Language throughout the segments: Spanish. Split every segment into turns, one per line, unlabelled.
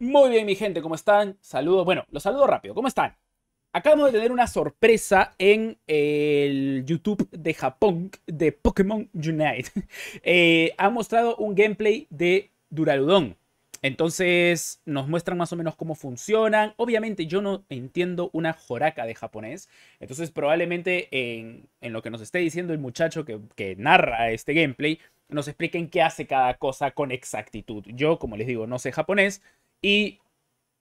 Muy bien, mi gente, ¿cómo están? Saludos, bueno, los saludo rápido, ¿cómo están? Acabamos de tener una sorpresa en eh, el YouTube de Japón de Pokémon Unite. Eh, ha mostrado un gameplay de Duraludon. Entonces nos muestran más o menos cómo funcionan. Obviamente yo no entiendo una joraca de japonés. Entonces probablemente en, lo que nos esté diciendo el muchacho que, que narra este gameplay, nos expliquen qué hace cada cosa con exactitud. Yo, como les digo, no sé japonés y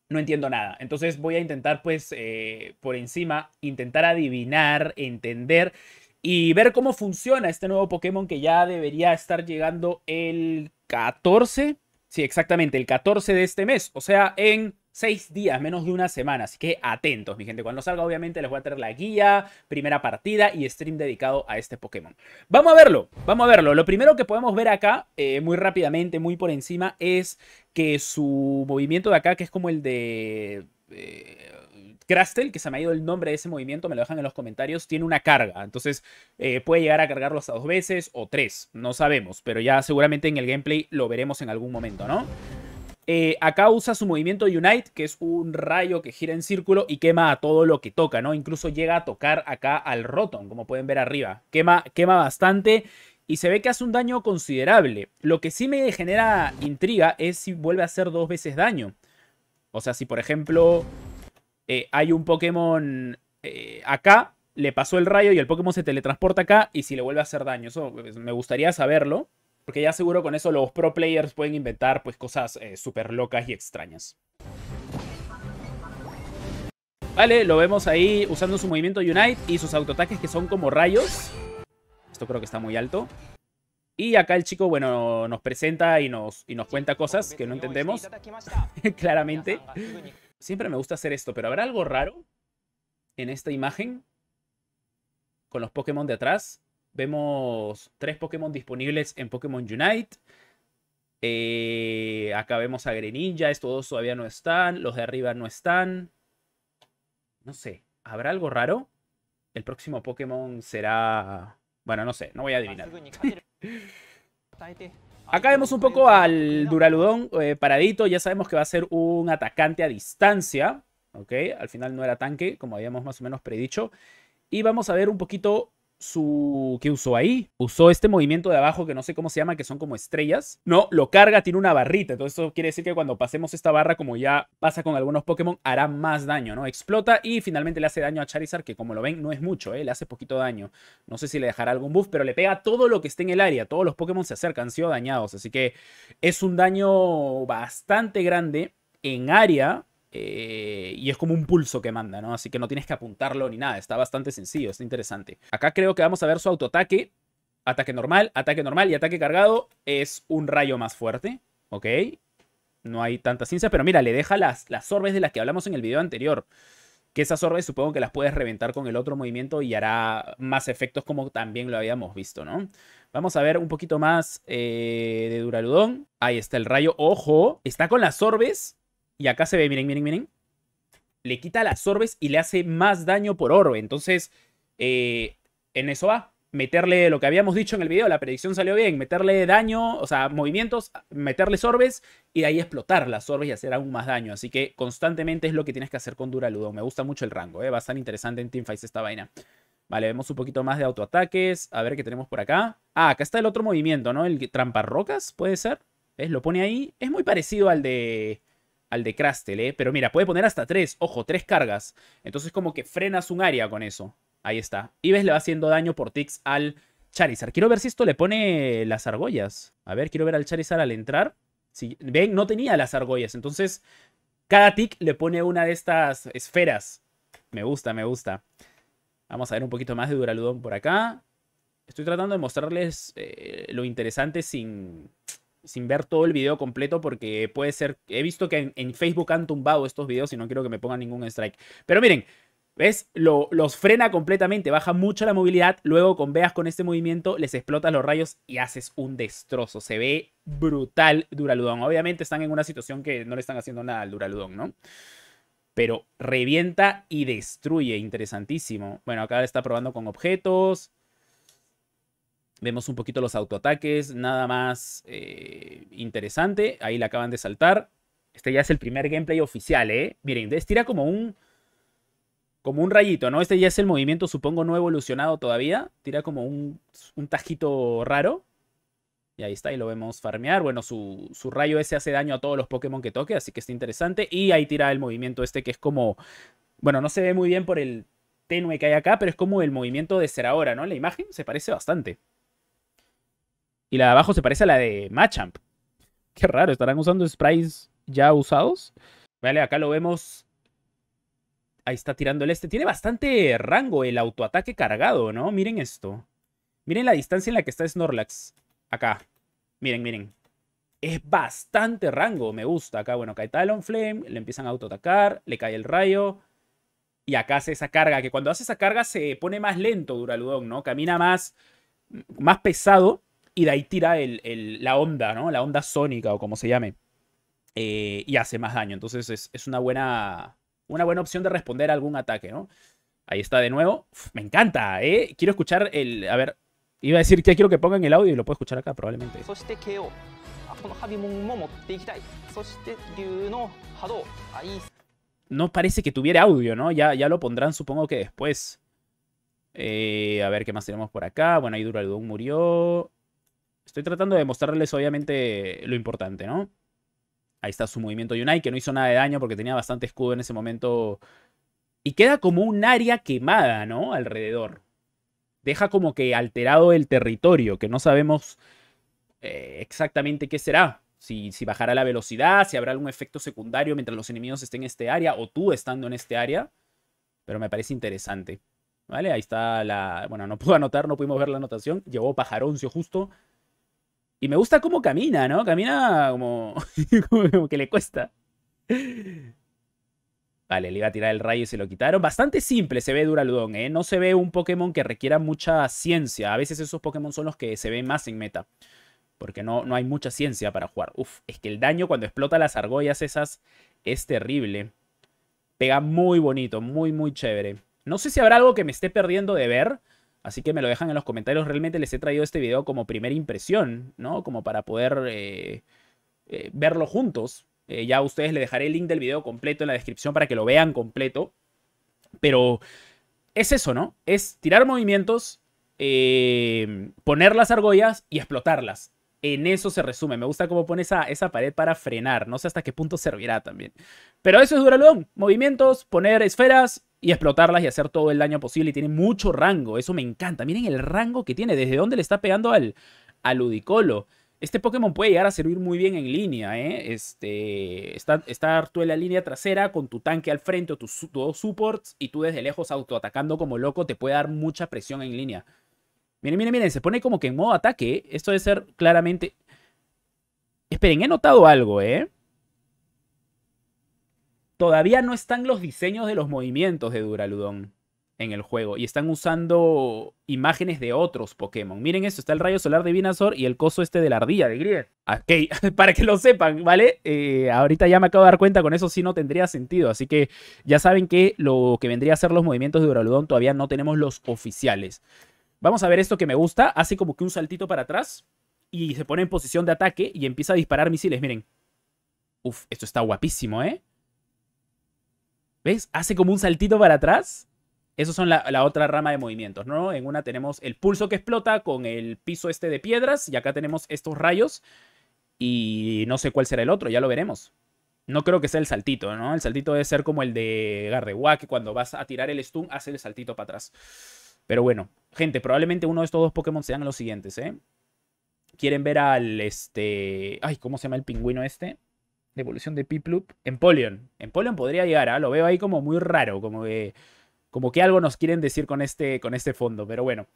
no entiendo nada. Entonces voy a intentar, pues, eh, por encima, intentar adivinar, entender y ver cómo funciona este nuevo Pokémon que ya debería estar llegando el 14. Sí, exactamente, el 14 de este mes. O sea, en seis días, menos de una semana. Así que atentos, mi gente. Cuando salga, obviamente, les voy a traer la guía, primera partida y stream dedicado a este Pokémon. Vamos a verlo, vamos a verlo. Lo primero que podemos ver acá, eh, muy rápidamente, muy por encima, es que su movimiento de acá, que es como el de... Eh, que se me ha ido el nombre de ese movimiento, me lo dejan en los comentarios, tiene una carga. Entonces eh, puede llegar a cargarlo hasta dos veces o tres, no sabemos, pero ya seguramente en el gameplay lo veremos en algún momento, ¿no? Eh, acá usa su movimiento Unite, que es un rayo que gira en círculo y quema a todo lo que toca, ¿no? Incluso llega a tocar acá al Rotom, como pueden ver arriba. Quema, quema bastante y se ve que hace un daño considerable. Lo que sí me genera intriga es si vuelve a hacer dos veces daño. O sea, si por ejemplo eh, hay un Pokémon eh, acá, le pasó el rayo y el Pokémon se teletransporta acá y si le vuelve a hacer daño. Eso pues, me gustaría saberlo porque ya seguro con eso los pro players pueden inventar pues cosas eh, súper locas y extrañas. Vale, lo vemos ahí usando su movimiento Unite y sus autoataques que son como rayos. Esto creo que está muy alto. Y acá el chico, bueno, nos presenta y nos, y nos cuenta cosas que no entendemos. claramente. Siempre me gusta hacer esto, pero ¿habrá algo raro en esta imagen? Con los Pokémon de atrás. Vemos tres Pokémon disponibles en Pokémon Unite. Eh, acá vemos a Greninja, estos dos todavía no están, los de arriba no están. No sé, ¿habrá algo raro? El próximo Pokémon será... Bueno, no sé, no voy a adivinar. Acá vemos un poco al Duraludón eh, paradito, ya sabemos que va a ser un atacante a distancia, ¿ok? Al final no era tanque, como habíamos más o menos predicho. Y vamos a ver un poquito su... ¿Qué usó ahí? Usó este movimiento de abajo que no sé cómo se llama, que son como estrellas. No, lo carga, tiene una barrita. Entonces eso quiere decir que cuando pasemos esta barra, como ya pasa con algunos Pokémon, hará más daño, ¿no? Explota y finalmente le hace daño a Charizard, que como lo ven, no es mucho, ¿eh? Le hace poquito daño. No sé si le dejará algún buff, pero le pega todo lo que esté en el área. Todos los Pokémon se acercan, han sido dañados. Así que es un daño bastante grande en área eh, y es como un pulso que manda, ¿no? Así que no tienes que apuntarlo ni nada. Está bastante sencillo, está interesante. Acá creo que vamos a ver su autoataque. Ataque normal, ataque normal y ataque cargado es un rayo más fuerte. ¿Ok? No hay tanta ciencia. pero mira, le deja las, las orbes de las que hablamos en el video anterior. Que esas orbes supongo que las puedes reventar con el otro movimiento y hará más efectos como también lo habíamos visto, ¿no? Vamos a ver un poquito más eh, de Duraludón. Ahí está el rayo. ¡Ojo! Está con las orbes y acá se ve, miren, miren, miren. Le quita las orbes y le hace más daño por orbe. Entonces, eh, en eso va. Meterle lo que habíamos dicho en el video, la predicción salió bien. Meterle daño, o sea, movimientos, meterle orbes y de ahí explotar las orbes y hacer aún más daño. Así que constantemente es lo que tienes que hacer con Duraludon. Me gusta mucho el rango, va eh. a estar interesante en Teamfights esta vaina. Vale, vemos un poquito más de autoataques. A ver qué tenemos por acá. Ah, acá está el otro movimiento, ¿no? El rocas puede ser. ¿Ves? Lo pone ahí. Es muy parecido al de al de Crastel, ¿eh? Pero mira, puede poner hasta tres, ojo, tres cargas. Entonces como que frenas un área con eso. Ahí está. Y ves, le va haciendo daño por tics al Charizard. Quiero ver si esto le pone las argollas. A ver, quiero ver al Charizard al entrar. Si, Ven, no tenía las argollas. Entonces, cada tic le pone una de estas esferas. Me gusta, me gusta. Vamos a ver un poquito más de Duraludon por acá. Estoy tratando de mostrarles eh, lo interesante sin, sin ver todo el video completo porque puede ser, he visto que en, Facebook han tumbado estos videos y no quiero que me pongan ningún strike. Pero miren, ¿Ves? Lo, los frena completamente, baja mucho la movilidad, luego con veas con este movimiento les explotas los rayos y haces un destrozo. Se ve brutal Duraludon. Obviamente están en una situación que no le están haciendo nada al Duraludon, ¿no? Pero revienta y destruye, interesantísimo. Bueno, acá está probando con objetos. Vemos un poquito los autoataques, nada más eh, interesante. Ahí la acaban de saltar. Este ya es el primer gameplay oficial, ¿eh? Miren, tira como un, como un rayito, ¿no? Este ya es el movimiento, supongo, no evolucionado todavía. Tira como un, un tajito raro. Y ahí está, y lo vemos farmear. Bueno, su, rayo ese hace daño a todos los Pokémon que toque, así que está interesante. Y ahí tira el movimiento este que es como... Bueno, no se ve muy bien por el tenue que hay acá, pero es como el movimiento de ahora ¿no? La imagen se parece bastante. Y la de abajo se parece a la de Machamp. Qué raro, ¿estarán usando sprites ya usados? Vale, acá lo vemos. Ahí está tirando el este. Tiene bastante rango el autoataque cargado, ¿no? Miren esto. Miren la distancia en la que está Snorlax. Acá. Miren, miren. Es bastante rango, me gusta. Acá, bueno, cae Talonflame, le empiezan a autoatacar, le cae el rayo. Y acá hace esa carga, que cuando hace esa carga se pone más lento Duraludon, ¿no? Camina más, más pesado y de ahí tira el, la onda, ¿no? La onda sónica o como se llame. Eh, y hace más daño. Entonces es, una, buena, una buena opción de responder a algún ataque, ¿no? Ahí está de nuevo. me encanta, ¿eh? Quiero escuchar el... A ver, iba a decir que quiero que pongan el audio y lo puedo escuchar acá probablemente. No parece que tuviera audio, ¿no? Ya, ya lo pondrán supongo que después. Eh, a ver qué más tenemos por acá. Bueno, ahí Duraludón murió. Estoy tratando de mostrarles obviamente lo importante, ¿no? Ahí está su movimiento Unite, que no hizo nada de daño porque tenía bastante escudo en ese momento. Y queda como un área quemada, ¿no? Alrededor. Deja como que alterado el territorio, que no sabemos eh, exactamente qué será. Si, si bajará la velocidad, si habrá algún efecto secundario mientras los enemigos estén en este área o tú estando en este área. Pero me parece interesante. ¿Vale? Ahí está la... Bueno, no pude anotar, no pudimos ver la anotación. Llevó Pajaroncio justo. Y me gusta cómo camina, ¿no? Camina como, que le cuesta. Vale, le iba a tirar el rayo y se lo quitaron. Bastante simple se ve Duraludon, ¿eh? No se ve un Pokémon que requiera mucha ciencia. A veces esos Pokémon son los que se ven más en meta. Porque no, no hay mucha ciencia para jugar. Uf, es que el daño cuando explota las argollas esas es terrible. Pega muy bonito, muy, muy chévere. No sé si habrá algo que me esté perdiendo de ver. Así que me lo dejan en los comentarios. Realmente les he traído este video como primera impresión, ¿no? Como para poder eh, eh, verlo juntos. Eh, ya a ustedes les dejaré el link del video completo en la descripción para que lo vean completo. Pero es eso, ¿no? Es tirar movimientos, poner las argollas y explotarlas. En eso se resume. Me gusta cómo pone esa, pared para frenar. No sé hasta qué punto servirá también. Pero eso es Duralón. Movimientos, poner esferas, y explotarlas y hacer todo el daño posible. Y tiene mucho rango, eso me encanta. Miren el rango que tiene, desde dónde le está pegando al, al Ludicolo. Este Pokémon puede llegar a servir muy bien en línea, ¿eh? Este, estar, tú en la línea trasera con tu tanque al frente o tus dos supports y tú desde lejos autoatacando como loco te puede dar mucha presión en línea. Miren, miren, miren, se pone como que en modo ataque. ¿eh? Esto debe ser claramente... Esperen, he notado algo, ¿eh? todavía no están los diseños de los movimientos de Duraludon en el juego y están usando imágenes de otros Pokémon. Miren esto, está el rayo solar de Vinazor y el coso este de la ardilla de Grier. Ok, para que lo sepan, ¿vale? Eh, ahorita ya me acabo de dar cuenta, con eso sí no tendría sentido. Así que ya saben que lo que vendría a ser los movimientos de Duraludon todavía no tenemos los oficiales. Vamos a ver esto que me gusta. Hace como que un saltito para atrás y se pone en posición de ataque y empieza a disparar misiles. Miren. Uf, esto está guapísimo, ¿eh? ¿Ves? Hace como un saltito para atrás. Esos son la, otra rama de movimientos, ¿no? En una tenemos el pulso que explota con el piso este de piedras. Y acá tenemos estos rayos. Y no sé cuál será el otro, ya lo veremos. No creo que sea el saltito, ¿no? El saltito debe ser como el de Gardewa, cuando vas a tirar el stun hace el saltito para atrás. Pero bueno, gente, probablemente uno de estos dos Pokémon sean los siguientes, ¿eh? Quieren ver al este. Ay, ¿cómo se llama el pingüino este? de evolución de Piplup. En Polion podría llegar, a ¿ah? lo veo ahí como muy raro, como que, como que algo nos quieren decir con este, con este fondo, pero bueno.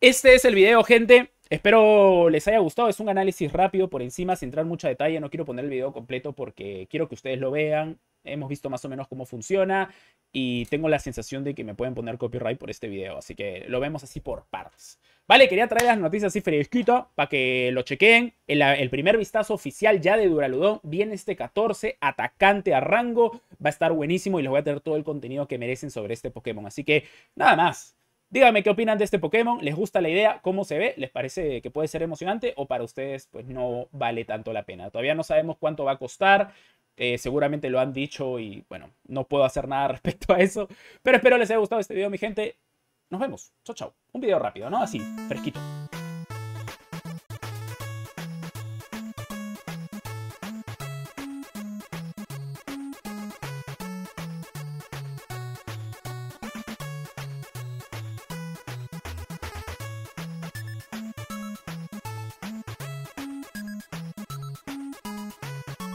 Este es el video, gente. Espero les haya gustado. Es un análisis rápido por encima, sin entrar en mucho detalle. No quiero poner el video completo porque quiero que ustedes lo vean hemos visto más o menos cómo funciona y tengo la sensación de que me pueden poner copyright por este video, así que lo vemos así por partes. Vale, quería traer las noticias así fresquito para que lo chequeen. El, primer vistazo oficial ya de Duraludón viene este 14, atacante a rango. Va a estar buenísimo y les voy a tener todo el contenido que merecen sobre este Pokémon. Así que nada más. Díganme qué opinan de este Pokémon, les gusta la idea, cómo se ve, les parece que puede ser emocionante o para ustedes pues no vale tanto la pena. Todavía no sabemos cuánto va a costar, eh, seguramente lo han dicho y bueno, no puedo hacer nada respecto a eso. Pero espero les haya gustado este video, mi gente. Nos vemos. Chao, chao. Un video rápido, ¿no? Así, fresquito.